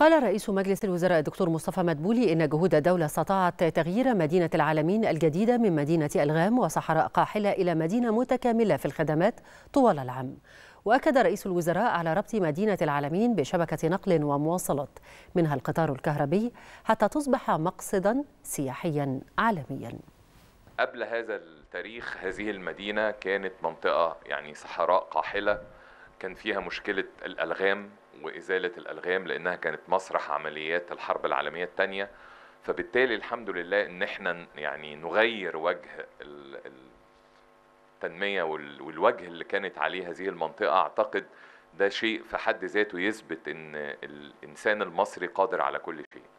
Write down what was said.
قال رئيس مجلس الوزراء الدكتور مصطفى مدبولي إن جهود الدولة استطاعت تغيير مدينة العالمين الجديدة من مدينة ألغام وصحراء قاحلة إلى مدينة متكاملة في الخدمات طوال العام وأكد رئيس الوزراء على ربط مدينة العالمين بشبكة نقل ومواصلات منها القطار الكهربي حتى تصبح مقصدا سياحيا عالميا قبل هذا التاريخ هذه المدينة كانت منطقة يعني صحراء قاحلة كان فيها مشكلة الألغام وإزالة الألغام لأنها كانت مسرح عمليات الحرب العالمية الثانية فبالتالي الحمد لله إن إحنا يعني نغير وجه التنمية والوجه اللي كانت عليه هذه المنطقة أعتقد ده شيء في حد ذاته يثبت إن الإنسان المصري قادر على كل شيء